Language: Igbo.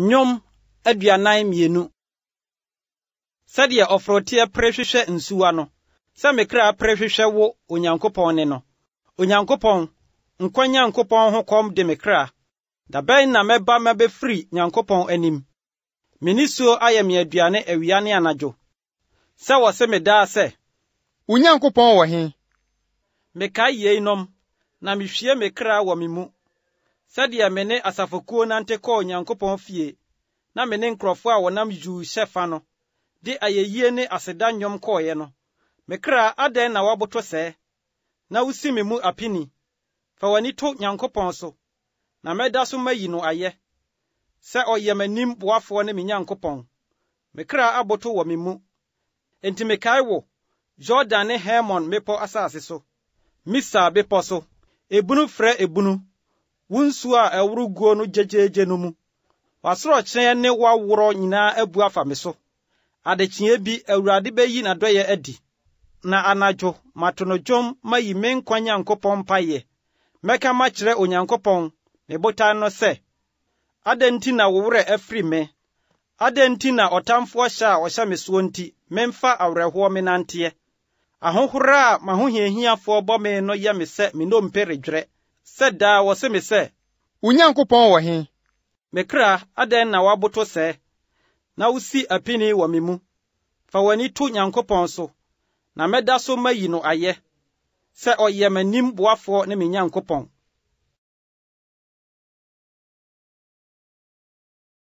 nnwom aduanan mmienu sɛdeɛ ɔforoteɛ pere hwehwɛ nsuwa no sɛ me kra pere hwehwɛ wo onyankopɔn ne no onyankopɔn nkɔ nyankopɔn ho kɔm de me kra dabɛn na mɛba mabɛfiri nyankopɔn anim me nisuo ayɛ me aduane awia ne anadwo sɛ wɔse me daa sɛ wo nyankopɔn wɔ he mekae yeinom na mehwie me kra wɔ me mu sɛdeɛ me ne asafokuo nante kɔɔ onyankopɔn fie na me ne nkurɔfo a wɔnam yuu hyɛ fa no de ayɛyie ne aseda nnwom kɔɔeɛ no me kra adɛn na woaboto sɛɛ na wusi me mu apini fa w'ani to nyankopɔn so na mɛda so mayi no ayɛ sɛ ɔyɛ m'anim boafoɔ ne me nyankopɔn me kra aboto wɔ me mu enti mekae wo jordan ne hermon mmepɔ asase so misa bepɔ so ebunu frɛ ebunu wonsuo a ɛworo guo no gyegyeegye no mu w'asorɔkyeɛ ne w'aworɔ nyinaa abu afa me so adekyeeɛ bi awurade beyi n'adɔyɛ adi na anadwo mato no dwom mayi me nkwa nyankopɔn mpayɛ mɛka makyerɛ onyankopɔn me botan no sɛ adɛn nti na wo werɛ afiri me adɛn nti na ɔtamfoɔ hyɛ a ɔhyɛ me soɔ nti memfa awerɛhoɔ menanteɛ ahohora a mahohiahiafoɔ bɔ me no yɛ me sɛ me nnompe redwerɛ sɛ daa wɔse me sɛ wo nyankopɔn wɔ he me kra adɛn na woaboto sɛɛ na wosi apini wɔ me mu fa w'ani to nyankopɔn so na mɛda so mayi no ayɛ sɛ ɔyɛ m'anim boafoɔ ne me nyankopɔn